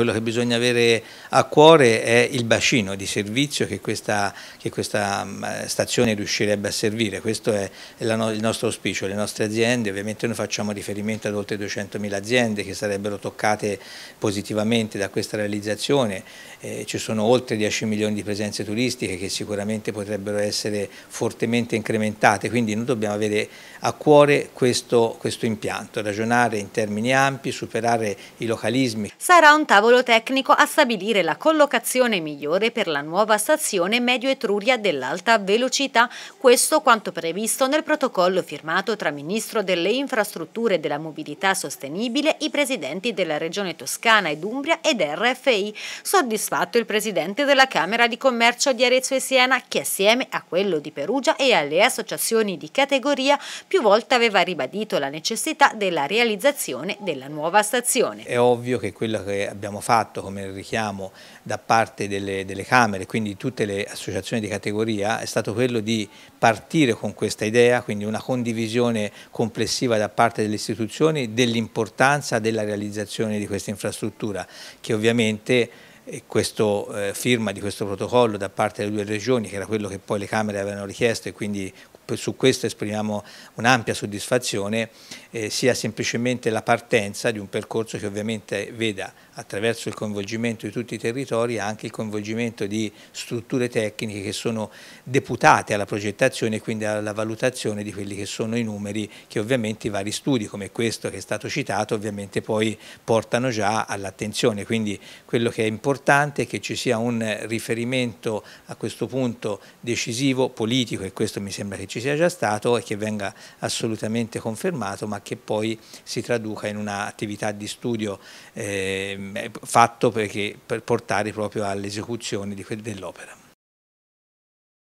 Quello che bisogna avere a cuore è il bacino di servizio che questa, che questa mm, stazione riuscirebbe a servire, questo è, no, il nostro auspicio, le nostre aziende, ovviamente noi facciamo riferimento ad oltre 200.000 aziende che sarebbero toccate positivamente da questa realizzazione, eh, ci sono oltre 10 milioni di presenze turistiche che sicuramente potrebbero essere fortemente incrementate, quindi noi dobbiamo avere a cuore questo, questo impianto, ragionare in termini ampi, superare i localismi. Sarà un tavolo tavolo tecnico a stabilire la collocazione migliore per la nuova stazione Medio Etruria dell'alta velocità, questo quanto previsto nel protocollo firmato tra Ministro delle Infrastrutture e della Mobilità Sostenibile, i presidenti della Regione Toscana ed Umbria ed RFI, soddisfatto il presidente della Camera di Commercio di Arezzo e Siena che assieme a quello di Perugia e alle associazioni di categoria più volte aveva ribadito la necessità della realizzazione della nuova stazione. È ovvio che quella che abbiamo abbiamo fatto come richiamo da parte delle, delle Camere, quindi tutte le associazioni di categoria, è stato quello di partire con questa idea, quindi una condivisione complessiva da parte delle istituzioni dell'importanza della realizzazione di questa infrastruttura, che ovviamente eh, questa eh, firma di questo protocollo da parte delle due regioni, che era quello che poi le Camere avevano richiesto e quindi su questo esprimiamo un'ampia soddisfazione, eh, sia semplicemente la partenza di un percorso che ovviamente veda attraverso il coinvolgimento di tutti i territori anche il coinvolgimento di strutture tecniche che sono deputate alla progettazione e quindi alla valutazione di quelli che sono i numeri che ovviamente i vari studi come questo che è stato citato ovviamente poi portano già all'attenzione, quindi quello che è importante è che ci sia un riferimento a questo punto decisivo, politico e questo mi sembra che ci ci sia già stato e che venga assolutamente confermato ma che poi si traduca in un'attività di studio eh, fatto perché, per portare proprio all'esecuzione dell'opera.